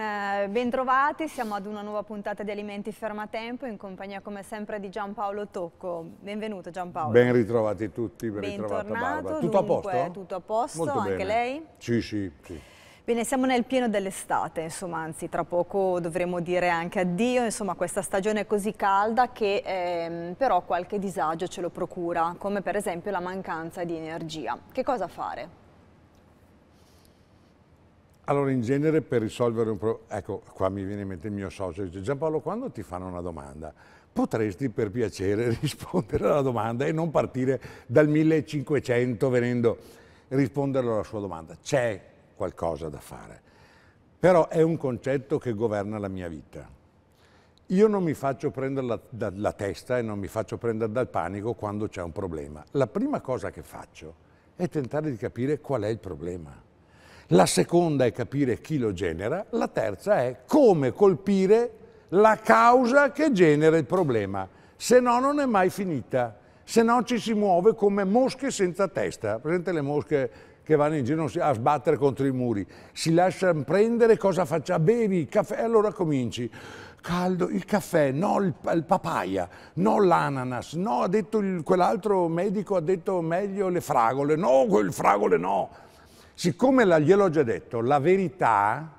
Eh, bentrovati, siamo ad una nuova puntata di Alimenti Fermatempo in compagnia come sempre di Giampaolo Tocco. Benvenuto Giampaolo. Ben ritrovati tutti, ben ritrovato Barbara. Tutto dunque, a posto? Tutto a posto, Molto anche bene. lei? Sì, sì, sì. Bene, siamo nel pieno dell'estate, insomma, anzi tra poco dovremo dire anche addio, insomma questa stagione così calda che ehm, però qualche disagio ce lo procura, come per esempio la mancanza di energia. Che cosa fare? Allora, in genere per risolvere un problema, ecco, qua mi viene in mente il mio socio, dice Giampaolo, quando ti fanno una domanda, potresti per piacere rispondere alla domanda e non partire dal 1500 venendo rispondere alla sua domanda. C'è qualcosa da fare, però è un concetto che governa la mia vita. Io non mi faccio prendere la, dalla testa e non mi faccio prendere dal panico quando c'è un problema. La prima cosa che faccio è tentare di capire qual è il problema la seconda è capire chi lo genera, la terza è come colpire la causa che genera il problema, se no non è mai finita, se no ci si muove come mosche senza testa, presente le mosche che vanno in giro a sbattere contro i muri, si lasciano prendere, cosa faccia? Bevi il caffè, e allora cominci. Caldo, il caffè, no il, il papaya, no l'ananas, no ha detto quell'altro medico, ha detto meglio le fragole, no quel fragole no Siccome la, gliel'ho già detto, la verità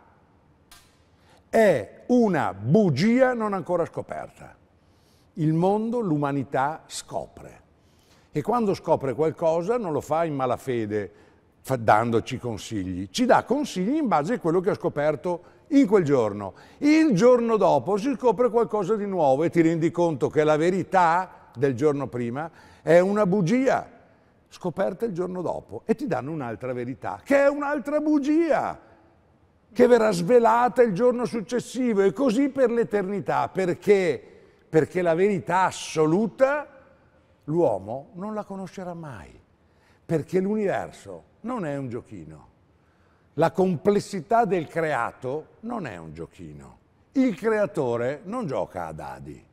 è una bugia non ancora scoperta. Il mondo, l'umanità scopre. E quando scopre qualcosa non lo fa in malafede, dandoci consigli. Ci dà consigli in base a quello che ha scoperto in quel giorno. Il giorno dopo si scopre qualcosa di nuovo e ti rendi conto che la verità del giorno prima è una bugia scoperta il giorno dopo e ti danno un'altra verità, che è un'altra bugia, che verrà svelata il giorno successivo e così per l'eternità. Perché? Perché la verità assoluta l'uomo non la conoscerà mai, perché l'universo non è un giochino. La complessità del creato non è un giochino. Il creatore non gioca a dadi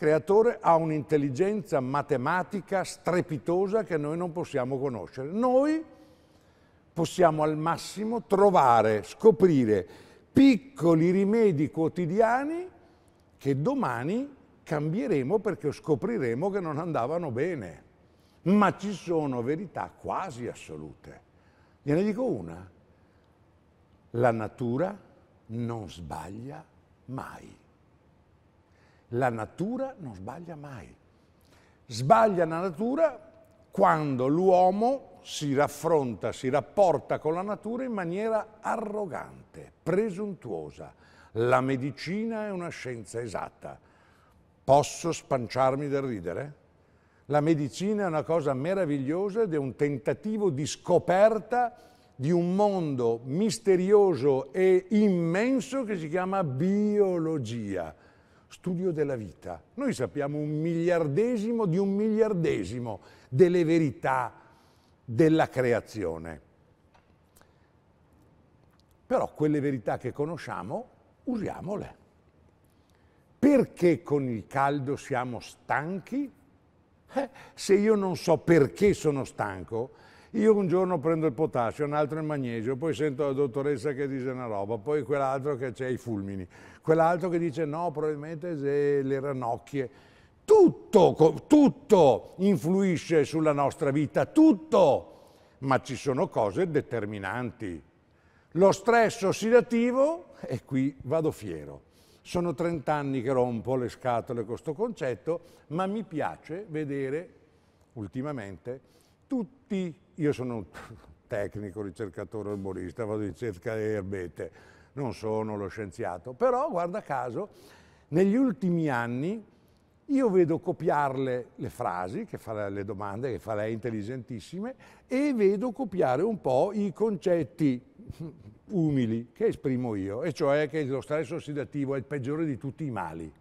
creatore ha un'intelligenza matematica strepitosa che noi non possiamo conoscere. Noi possiamo al massimo trovare, scoprire piccoli rimedi quotidiani che domani cambieremo perché scopriremo che non andavano bene. Ma ci sono verità quasi assolute. Gliene dico una. La natura non sbaglia mai. La natura non sbaglia mai. Sbaglia la natura quando l'uomo si raffronta, si rapporta con la natura in maniera arrogante, presuntuosa. La medicina è una scienza esatta. Posso spanciarmi del ridere? La medicina è una cosa meravigliosa ed è un tentativo di scoperta di un mondo misterioso e immenso che si chiama biologia studio della vita. Noi sappiamo un miliardesimo di un miliardesimo delle verità della creazione. Però quelle verità che conosciamo, usiamole. Perché con il caldo siamo stanchi? Eh, se io non so perché sono stanco, io un giorno prendo il potassio, un altro il magnesio, poi sento la dottoressa che dice una roba, poi quell'altro che c'è i fulmini quell'altro che dice no, probabilmente le ranocchie. Tutto, tutto influisce sulla nostra vita, tutto, ma ci sono cose determinanti. Lo stress ossidativo, e qui vado fiero, sono 30 anni che rompo le scatole con questo concetto, ma mi piace vedere ultimamente tutti, io sono un tecnico, ricercatore erborista, vado in cerca di erbete, non sono lo scienziato, però guarda caso negli ultimi anni io vedo copiarle le frasi, che fa le domande, che fa lei intelligentissime, e vedo copiare un po' i concetti umili che esprimo io, e cioè che lo stress ossidativo è il peggiore di tutti i mali.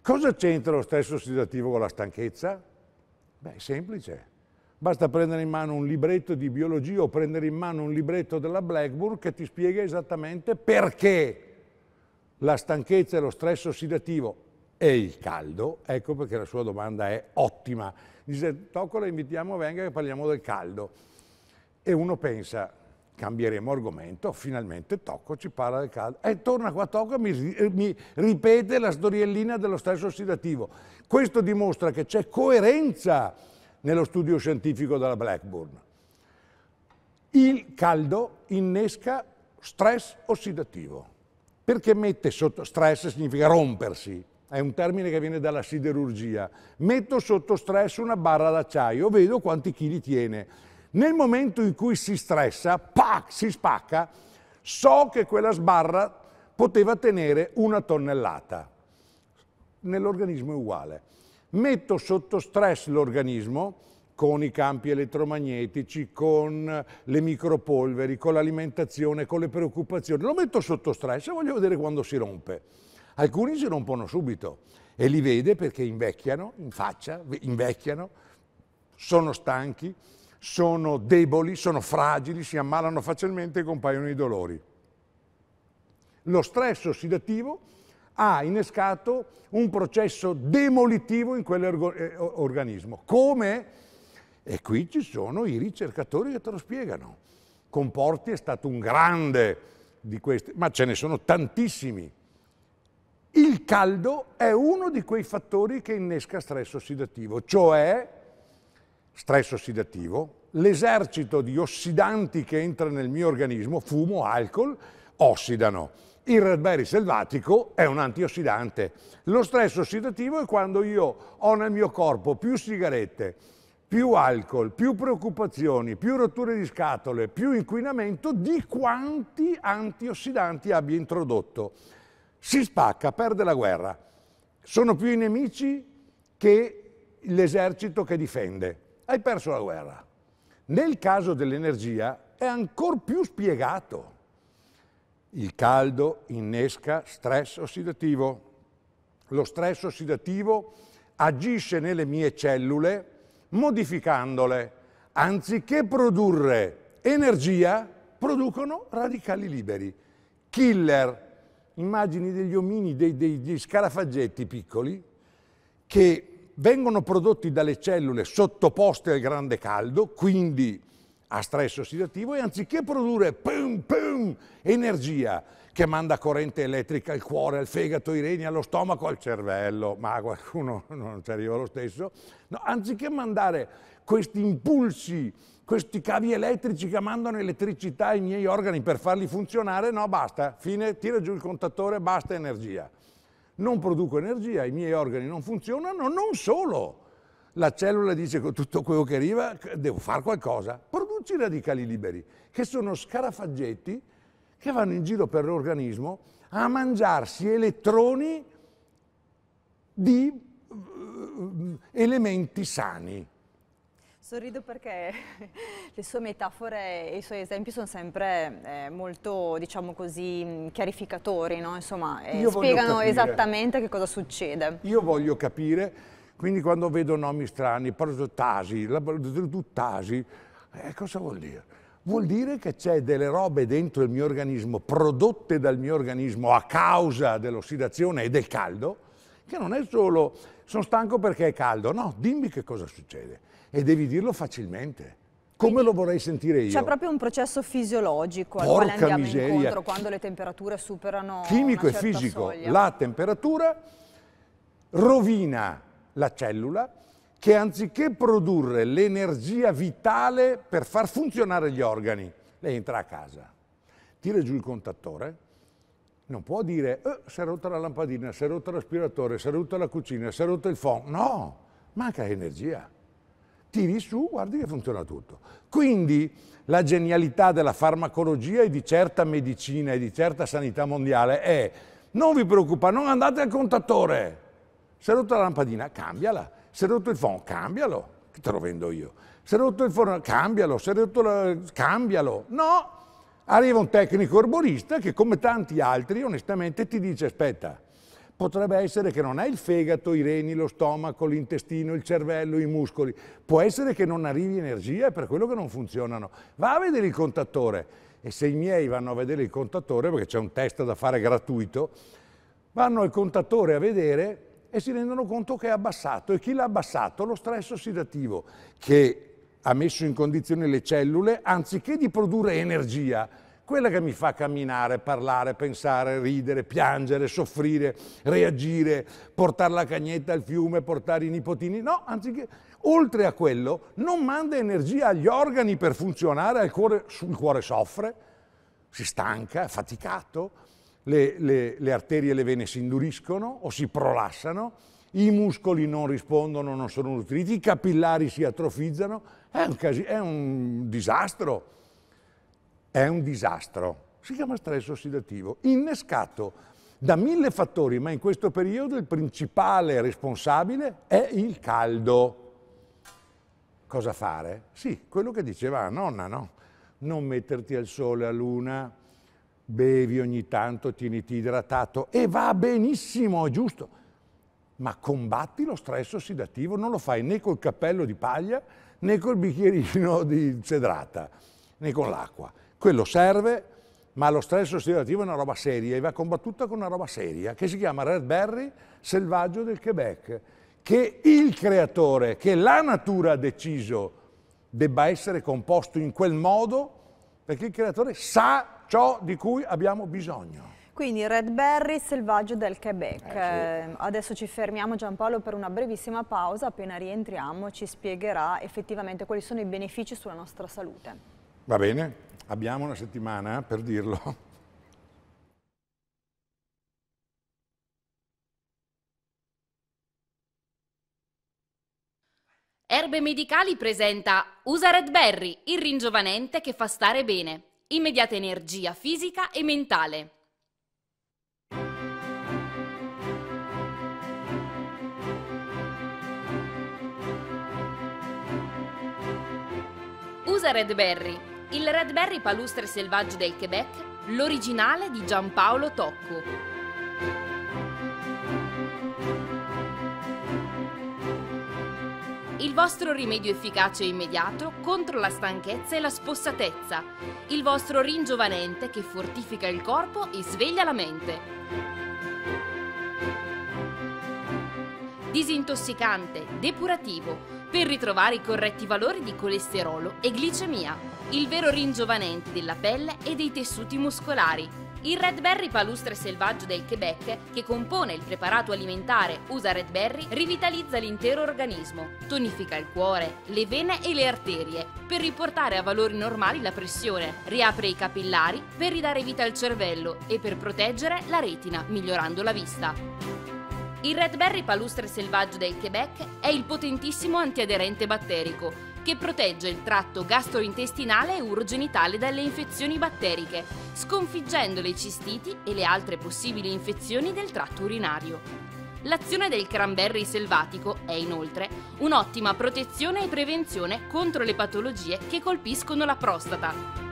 Cosa c'entra lo stress ossidativo con la stanchezza? Beh, è semplice. Basta prendere in mano un libretto di biologia o prendere in mano un libretto della Blackburn che ti spiega esattamente perché la stanchezza e lo stress ossidativo e il caldo, ecco perché la sua domanda è ottima. Dice, Tocco la invitiamo, venga che parliamo del caldo. E uno pensa, cambieremo argomento, finalmente Tocco ci parla del caldo. E torna qua Tocco e mi, mi ripete la storiellina dello stress ossidativo. Questo dimostra che c'è coerenza nello studio scientifico della Blackburn. Il caldo innesca stress ossidativo, perché mette sotto stress significa rompersi, è un termine che viene dalla siderurgia. Metto sotto stress una barra d'acciaio, vedo quanti chili tiene. Nel momento in cui si stressa, pac, si spacca, so che quella sbarra poteva tenere una tonnellata. Nell'organismo è uguale metto sotto stress l'organismo con i campi elettromagnetici, con le micropolveri, con l'alimentazione, con le preoccupazioni. Lo metto sotto stress e voglio vedere quando si rompe. Alcuni si rompono subito e li vede perché invecchiano in faccia, invecchiano, sono stanchi, sono deboli, sono fragili, si ammalano facilmente e compaiono i dolori. Lo stress ossidativo ha innescato un processo demolitivo in quell'organismo. Eh, Come? E qui ci sono i ricercatori che te lo spiegano. Comporti è stato un grande di questi, ma ce ne sono tantissimi. Il caldo è uno di quei fattori che innesca stress ossidativo, cioè stress ossidativo, l'esercito di ossidanti che entra nel mio organismo, fumo, alcol, ossidano il red berry selvatico è un antiossidante. Lo stress ossidativo è quando io ho nel mio corpo più sigarette, più alcol, più preoccupazioni, più rotture di scatole, più inquinamento di quanti antiossidanti abbia introdotto. Si spacca, perde la guerra. Sono più i nemici che l'esercito che difende. Hai perso la guerra. Nel caso dell'energia è ancora più spiegato il caldo innesca stress ossidativo. Lo stress ossidativo agisce nelle mie cellule modificandole. Anziché produrre energia, producono radicali liberi. Killer. Immagini degli omini, dei, degli scarafaggetti piccoli, che vengono prodotti dalle cellule sottoposte al grande caldo, quindi a stress ossidativo e anziché produrre pum, pum, energia che manda corrente elettrica al cuore, al fegato, ai reni, allo stomaco, al cervello, ma qualcuno non ci arriva lo stesso, no, anziché mandare questi impulsi, questi cavi elettrici che mandano elettricità ai miei organi per farli funzionare, no basta, fine, tira giù il contatore, basta energia. Non produco energia, i miei organi non funzionano, non solo, la cellula dice con tutto quello che arriva devo fare qualcosa, produci radicali liberi, che sono scarafaggetti che vanno in giro per l'organismo a mangiarsi elettroni di eh, elementi sani. Sorrido perché le sue metafore e i suoi esempi sono sempre eh, molto, diciamo così, mm, chiarificatori, no? Insomma, eh, spiegano esattamente che cosa succede. Io voglio capire quindi quando vedo nomi strani, parasotasi, duttasi, eh, cosa vuol dire? Vuol dire che c'è delle robe dentro il mio organismo, prodotte dal mio organismo a causa dell'ossidazione e del caldo, che non è solo sono stanco perché è caldo, no, dimmi che cosa succede e devi dirlo facilmente. Come lo vorrei sentire io? C'è proprio un processo fisiologico Porca al quale andiamo miseria. incontro quando le temperature superano. Chimico e fisico. Soglia. La temperatura rovina la cellula, che anziché produrre l'energia vitale per far funzionare gli organi, lei entra a casa, tira giù il contattore, non può dire eh, si è rotta la lampadina, si è rotto l'aspiratore, si è rotta la cucina, si è rotto il phon. No, manca energia. Tiri su, guardi che funziona tutto. Quindi la genialità della farmacologia e di certa medicina e di certa sanità mondiale è non vi preoccupate, non andate al contattore, si è rotta la lampadina, cambiala. Si è rotto il phon, cambialo. Che te lo vendo io? Si è rotto il forno, cambialo. Si è rotto la... cambialo. No! Arriva un tecnico erborista che, come tanti altri, onestamente ti dice, aspetta, potrebbe essere che non hai il fegato, i reni, lo stomaco, l'intestino, il cervello, i muscoli. Può essere che non arrivi energia, è per quello che non funzionano. Va a vedere il contattore. E se i miei vanno a vedere il contattore, perché c'è un test da fare gratuito, vanno al contattore a vedere e si rendono conto che è abbassato. E chi l'ha abbassato? Lo stress ossidativo, che ha messo in condizione le cellule, anziché di produrre energia, quella che mi fa camminare, parlare, pensare, ridere, piangere, soffrire, reagire, portare la cagnetta al fiume, portare i nipotini. No, anziché, oltre a quello, non manda energia agli organi per funzionare, il cuore, il cuore soffre, si stanca, è faticato, le, le, le arterie e le vene si induriscono o si prolassano, i muscoli non rispondono, non sono nutriti, i capillari si atrofizzano, è un, casi- è un disastro, è un disastro. Si chiama stress ossidativo, innescato da mille fattori, ma in questo periodo il principale responsabile è il caldo. Cosa fare? Sì, quello che diceva la nonna, no? Non metterti al sole, a luna, bevi ogni tanto, tieniti idratato e va benissimo, è giusto. Ma combatti lo stress ossidativo, non lo fai né col cappello di paglia né col bicchierino di cedrata, né con l'acqua. Quello serve, ma lo stress ossidativo è una roba seria e va combattuta con una roba seria che si chiama Red Berry selvaggio del Quebec, che il creatore, che la natura ha deciso debba essere composto in quel modo, perché il creatore sa ciò di cui abbiamo bisogno. Quindi Red Berry selvaggio del Quebec. Eh, sì. Eh, adesso ci fermiamo Giampaolo per una brevissima pausa, appena rientriamo ci spiegherà effettivamente quali sono i benefici sulla nostra salute. Va bene, abbiamo una settimana per dirlo. Erbe Medicali presenta Usa Red Berry, il ringiovanente che fa stare bene immediata energia fisica e mentale. Usa Red Berry, il Red Berry palustre selvaggio del Quebec, l'originale di Giampaolo Tocco. il vostro rimedio efficace e immediato contro la stanchezza e la spossatezza, il vostro ringiovanente che fortifica il corpo e sveglia la mente. Disintossicante, depurativo, per ritrovare i corretti valori di colesterolo e glicemia, il vero ringiovanente della pelle e dei tessuti muscolari. Il Red Berry palustre selvaggio del Quebec, che compone il preparato alimentare Usa Red Berry, rivitalizza l'intero organismo, tonifica il cuore, le vene e le arterie, per riportare a valori normali la pressione, riapre i capillari per ridare vita al cervello e per proteggere la retina, migliorando la vista. Il Red Berry palustre selvaggio del Quebec è il potentissimo antiaderente batterico che protegge il tratto gastrointestinale e urogenitale dalle infezioni batteriche, sconfiggendo le cistiti e le altre possibili infezioni del tratto urinario. L'azione del cranberry selvatico è inoltre un'ottima protezione e prevenzione contro le patologie che colpiscono la prostata.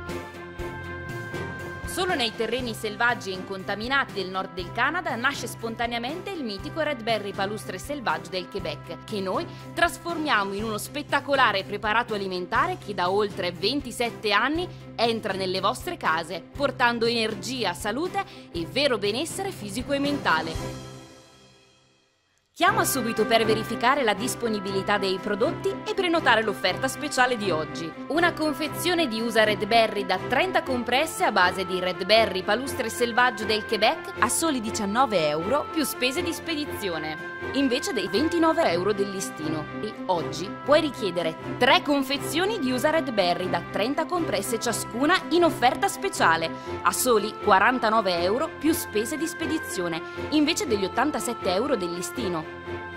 Solo nei terreni selvaggi e incontaminati del nord del Canada nasce spontaneamente il mitico Red Berry palustre selvaggio del Quebec, che noi trasformiamo in uno spettacolare preparato alimentare che da oltre 27 anni entra nelle vostre case, portando energia, salute e vero benessere fisico e mentale. Chiama subito per verificare la disponibilità dei prodotti e prenotare l'offerta speciale di oggi. Una confezione di USA Red Berry da 30 compresse a base di Red Berry palustre selvaggio del Quebec a soli 19 euro più spese di spedizione, invece dei 29 euro del listino. E oggi puoi richiedere 3 confezioni di USA Red Berry da 30 compresse ciascuna in offerta speciale a soli 49 euro più spese di spedizione, invece degli 87 euro del listino.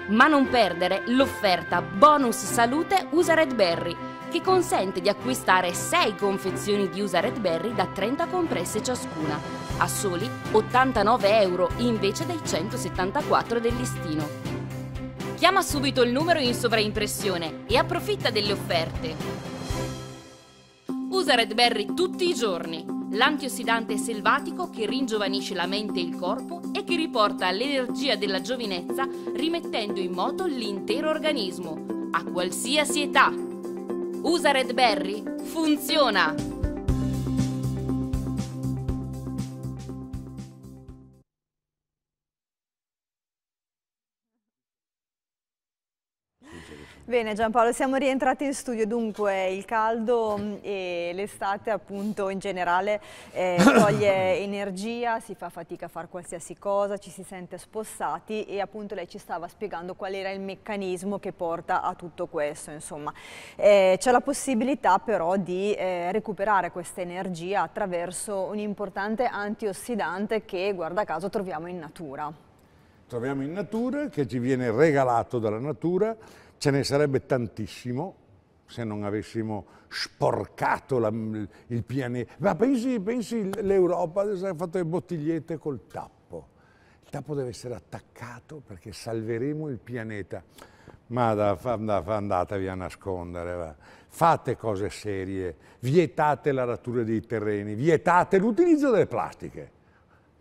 Ma non perdere l'offerta Bonus Salute Usa Red Berry, che consente di acquistare 6 confezioni di Usa Red Berry da 30 compresse ciascuna, a soli 89 euro invece dei 174 del listino. Chiama subito il numero in sovraimpressione e approfitta delle offerte. Usa Red Berry tutti i giorni l'antiossidante selvatico che ringiovanisce la mente e il corpo e che riporta l'energia della giovinezza rimettendo in moto l'intero organismo, a qualsiasi età. Usa Red Berry? Funziona! Bene Giampaolo, siamo rientrati in studio, dunque il caldo mm, e l'estate appunto in generale eh, toglie energia, si fa fatica a fare qualsiasi cosa, ci si sente spossati e appunto lei ci stava spiegando qual era il meccanismo che porta a tutto questo, insomma. Eh, C'è la possibilità però di eh, recuperare questa energia attraverso un importante antiossidante che guarda caso troviamo in natura. Troviamo in natura, che ci viene regalato dalla natura ce ne sarebbe tantissimo se non avessimo sporcato la, il pianeta. Ma pensi, pensi l'Europa ha fatto le bottigliette col tappo. Il tappo deve essere attaccato perché salveremo il pianeta. Ma da, da, andatevi a nascondere, va. fate cose serie, vietate la rattura dei terreni, vietate l'utilizzo delle plastiche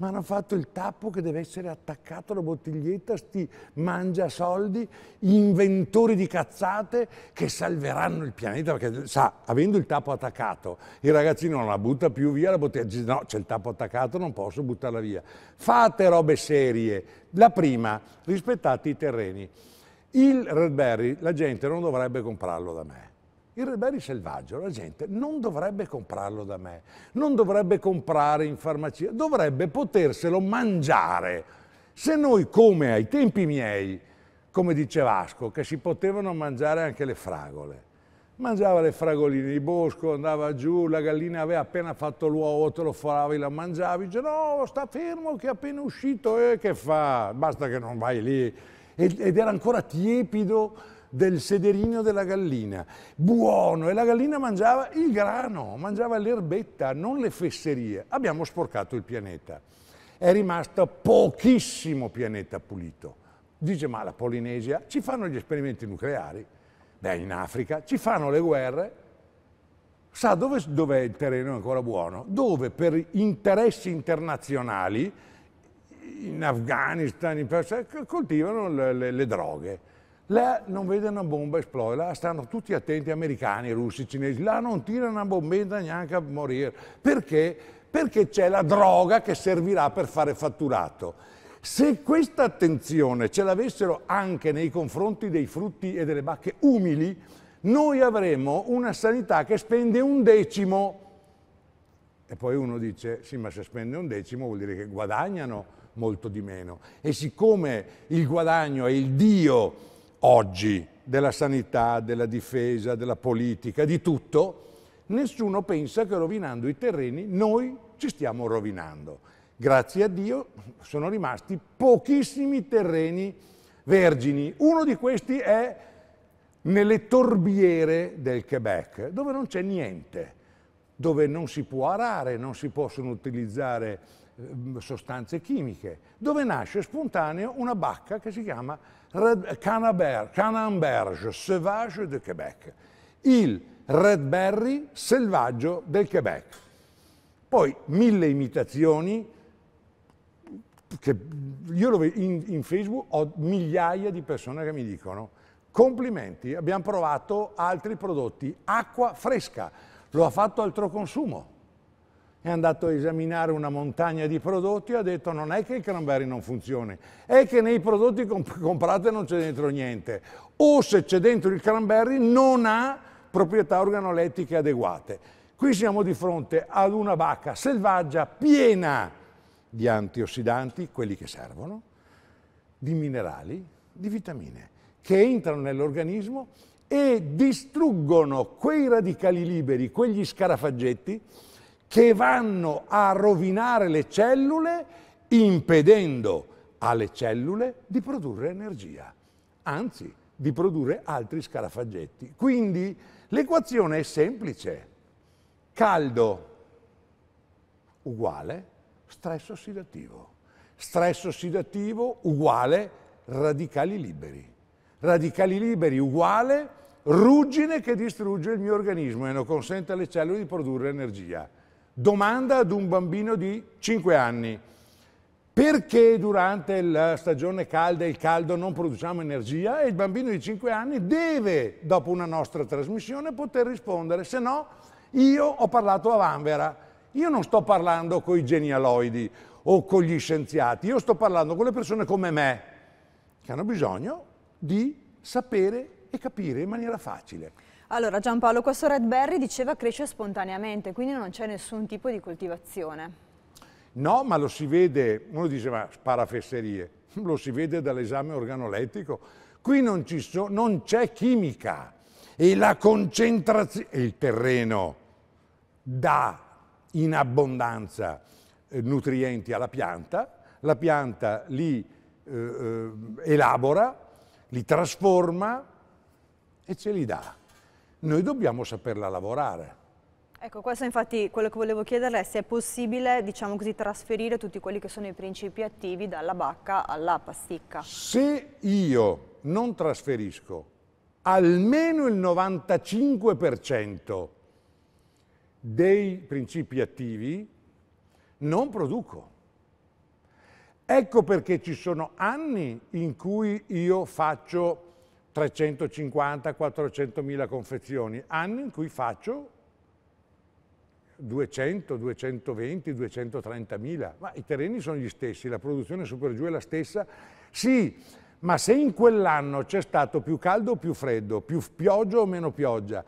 ma hanno fatto il tappo che deve essere attaccato alla bottiglietta, sti mangia soldi, inventori di cazzate che salveranno il pianeta, perché sa, avendo il tappo attaccato, il ragazzino non la butta più via la bottiglia, dice no, c'è il tappo attaccato, non posso buttarla via. Fate robe serie. La prima, rispettate i terreni. Il Redberry, la gente non dovrebbe comprarlo da me il Reberi selvaggio la gente non dovrebbe comprarlo da me, non dovrebbe comprare in farmacia, dovrebbe poterselo mangiare. Se noi, come ai tempi miei, come dice Vasco, che si potevano mangiare anche le fragole, mangiava le fragoline di bosco, andava giù, la gallina aveva appena fatto l'uovo, te lo foravi, la mangiavi, dice no, sta fermo che è appena uscito, e eh, che fa? Basta che non vai lì. Ed, ed era ancora tiepido, del sederino della gallina. Buono! E la gallina mangiava il grano, mangiava l'erbetta, non le fesserie. Abbiamo sporcato il pianeta. È rimasto pochissimo pianeta pulito. Dice, ma la Polinesia ci fanno gli esperimenti nucleari. Beh, in Africa ci fanno le guerre, sa dove, dove, è il terreno ancora buono? Dove per interessi internazionali, in Afghanistan, in Persia, coltivano le, le, le droghe. Là non vede una bomba esplodere, là stanno tutti attenti americani, russi, cinesi, là non tirano una bombetta neanche a morire. Perché? Perché c'è la droga che servirà per fare fatturato. Se questa attenzione ce l'avessero anche nei confronti dei frutti e delle bacche umili, noi avremmo una sanità che spende un decimo. E poi uno dice, sì, ma se spende un decimo vuol dire che guadagnano molto di meno. E siccome il guadagno è il Dio oggi della sanità, della difesa, della politica, di tutto, nessuno pensa che rovinando i terreni noi ci stiamo rovinando. Grazie a Dio sono rimasti pochissimi terreni vergini. Uno di questi è nelle torbiere del Quebec, dove non c'è niente, dove non si può arare, non si possono utilizzare Ehm, sostanze chimiche, dove nasce spontanea una bacca che si chiama Red Canamberge Sauvage de Québec, il Red Berry selvaggio del Québec. Poi mille imitazioni, che io lo vedo in, in Facebook, ho migliaia di persone che mi dicono complimenti, abbiamo provato altri prodotti, acqua fresca, lo ha fatto altro consumo, è andato a esaminare una montagna di prodotti e ha detto non è che il cranberry non funzioni, è che nei prodotti comp comprate non c'è dentro niente, o se c'è dentro il cranberry non ha proprietà organolettiche adeguate. Qui siamo di fronte ad una vacca selvaggia piena di antiossidanti, quelli che servono, di minerali, di vitamine, che entrano nell'organismo e distruggono quei radicali liberi, quegli scarafaggetti, che vanno a rovinare le cellule impedendo alle cellule di produrre energia, anzi di produrre altri scarafaggetti. Quindi l'equazione è semplice. Caldo uguale stress ossidativo. Stress ossidativo uguale radicali liberi. Radicali liberi uguale ruggine che distrugge il mio organismo e non consente alle cellule di produrre energia domanda ad un bambino di 5 anni perché durante la stagione calda e il caldo non produciamo energia e il bambino di 5 anni deve, dopo una nostra trasmissione, poter rispondere, se no io ho parlato a Vanvera, io non sto parlando con i genialoidi o con gli scienziati, io sto parlando con le persone come me, che hanno bisogno di sapere e capire in maniera facile. Allora Giampaolo, questo Red Berry diceva cresce spontaneamente, quindi non c'è nessun tipo di coltivazione. No, ma lo si vede, uno diceva sparafesserie, lo si vede dall'esame organolettico. Qui non, so, c'è chimica e la concentrazione, il terreno dà in abbondanza eh, nutrienti alla pianta, la pianta li eh, eh, elabora, li trasforma e ce li dà noi dobbiamo saperla lavorare. Ecco, questo è infatti quello che volevo chiederle se è possibile, diciamo così, trasferire tutti quelli che sono i principi attivi dalla bacca alla pasticca. Se io non trasferisco almeno il 95% dei principi attivi, non produco. Ecco perché ci sono anni in cui io faccio 350-400 mila confezioni, anni in cui faccio 200, 220, 230 mila, ma i terreni sono gli stessi, la produzione su per giù è la stessa. Sì, ma se in quell'anno c'è stato più caldo o più freddo, più pioggia o meno pioggia,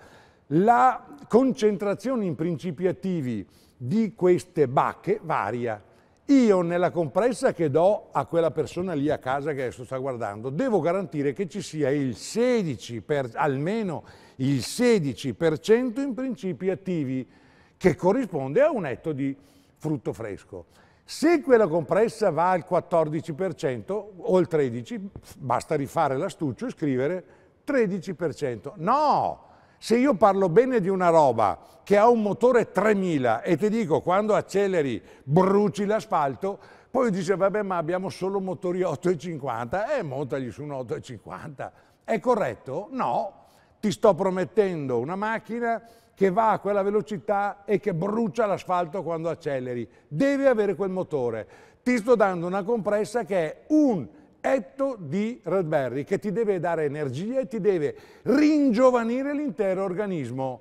la concentrazione in principi attivi di queste bacche varia io nella compressa che do a quella persona lì a casa che adesso sta guardando, devo garantire che ci sia il 16%, per, almeno il 16% in principi attivi, che corrisponde a un etto di frutto fresco. Se quella compressa va al 14% o al 13%, basta rifare l'astuccio e scrivere 13%. No! Se io parlo bene di una roba che ha un motore 3000 e ti dico quando acceleri bruci l'asfalto, poi dice vabbè ma abbiamo solo motori 8,50 e eh, montagli su un 8,50. È corretto? No. Ti sto promettendo una macchina che va a quella velocità e che brucia l'asfalto quando acceleri. Deve avere quel motore. Ti sto dando una compressa che è un etto di Redberry che ti deve dare energia e ti deve ringiovanire l'intero organismo.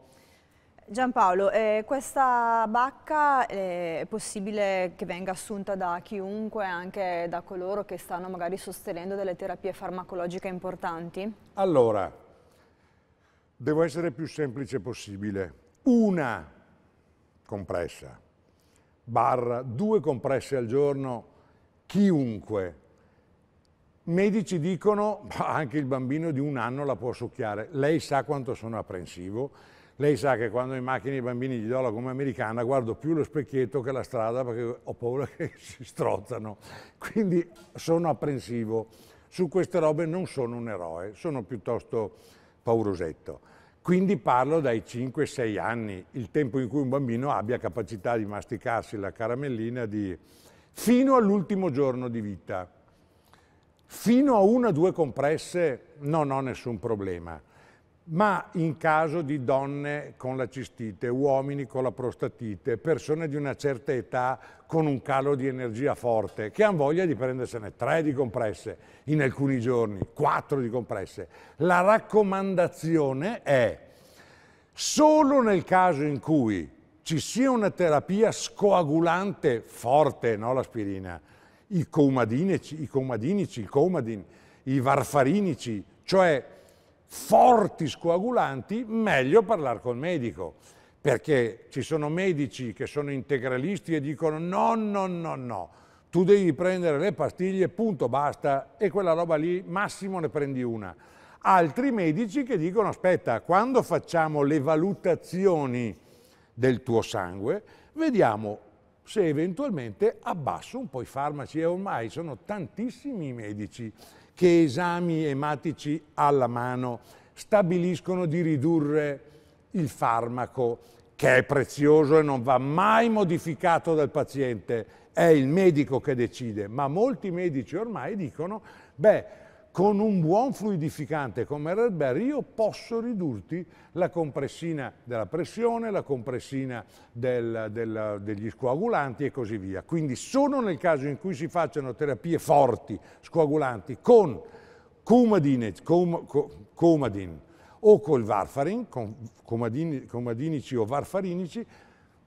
Giampaolo, eh, questa bacca eh, è possibile che venga assunta da chiunque, anche da coloro che stanno magari sostenendo delle terapie farmacologiche importanti? Allora, devo essere più semplice possibile. Una compressa, barra, due compresse al giorno, chiunque Medici dicono, ma anche il bambino di un anno la può succhiare. Lei sa quanto sono apprensivo, lei sa che quando in macchina i bambini gli do la gomma americana guardo più lo specchietto che la strada perché ho paura che si strozzano. Quindi sono apprensivo. Su queste robe non sono un eroe, sono piuttosto paurosetto. Quindi parlo dai 5-6 anni, il tempo in cui un bambino abbia capacità di masticarsi la caramellina di... fino all'ultimo giorno di vita. Fino a una o due compresse non ho nessun problema, ma in caso di donne con la cistite, uomini con la prostatite, persone di una certa età con un calo di energia forte, che hanno voglia di prendersene tre di compresse in alcuni giorni, quattro di compresse, la raccomandazione è solo nel caso in cui ci sia una terapia scoagulante forte, no l'aspirina, i Coumadinici, i Coumadinici, il Coumadin, i Varfarinici, cioè forti scoagulanti, meglio parlare col medico, perché ci sono medici che sono integralisti e dicono no, no, no, no, tu devi prendere le pastiglie, punto, basta, e quella roba lì massimo ne prendi una. Altri medici che dicono aspetta, quando facciamo le valutazioni del tuo sangue, vediamo se eventualmente abbasso un po' i farmaci e ormai sono tantissimi i medici che esami ematici alla mano stabiliscono di ridurre il farmaco che è prezioso e non va mai modificato dal paziente, è il medico che decide, ma molti medici ormai dicono, beh, con un buon fluidificante come l'Herbert io posso ridurti la compressina della pressione, la compressina del, del, degli scoagulanti e così via. Quindi solo nel caso in cui si facciano terapie forti, scoagulanti, con cumadine, com, com, o col varfarin, com, comadinici o varfarinici,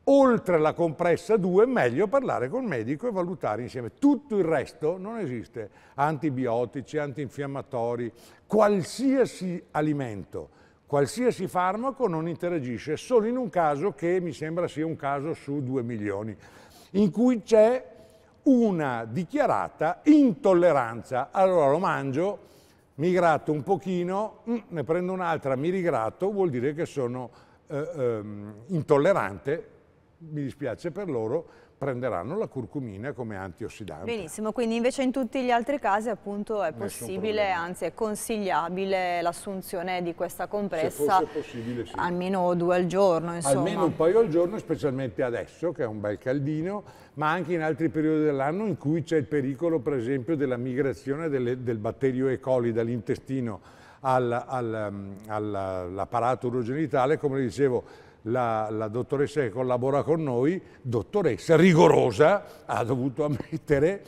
oltre la compressa 2 meglio parlare col medico e valutare insieme. Tutto il resto non esiste. Antibiotici, antinfiammatori, qualsiasi alimento, qualsiasi farmaco non interagisce, solo in un caso che mi sembra sia un caso su 2 milioni, in cui c'è una dichiarata intolleranza. Allora lo mangio, mi gratto un pochino, mm, ne prendo un'altra, mi rigratto, vuol dire che sono eh, eh, intollerante mi dispiace per loro, prenderanno la curcumina come antiossidante. Benissimo, quindi invece in tutti gli altri casi appunto è possibile, anzi è consigliabile l'assunzione di questa compressa possibile, sì. almeno due al giorno. Insomma. Almeno un paio al giorno, specialmente adesso che è un bel caldino, ma anche in altri periodi dell'anno in cui c'è il pericolo per esempio della migrazione delle, del batterio E. coli dall'intestino mm, all'apparato all, all, urogenitale, come dicevo la, la, dottoressa che collabora con noi, dottoressa rigorosa, ha dovuto ammettere,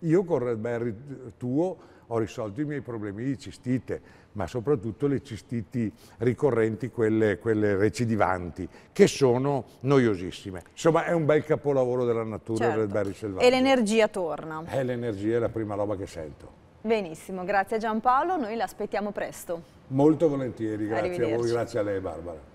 io con Red Berry tuo ho risolto i miei problemi di cistite, ma soprattutto le cistiti ricorrenti, quelle, quelle recidivanti, che sono noiosissime. Insomma, è un bel capolavoro della natura certo. Red Berry selvaggio. E l'energia torna. È eh, l'energia è la prima roba che sento. Benissimo, grazie Giampaolo, noi l'aspettiamo presto. Molto volentieri, grazie a voi, grazie a lei Barbara.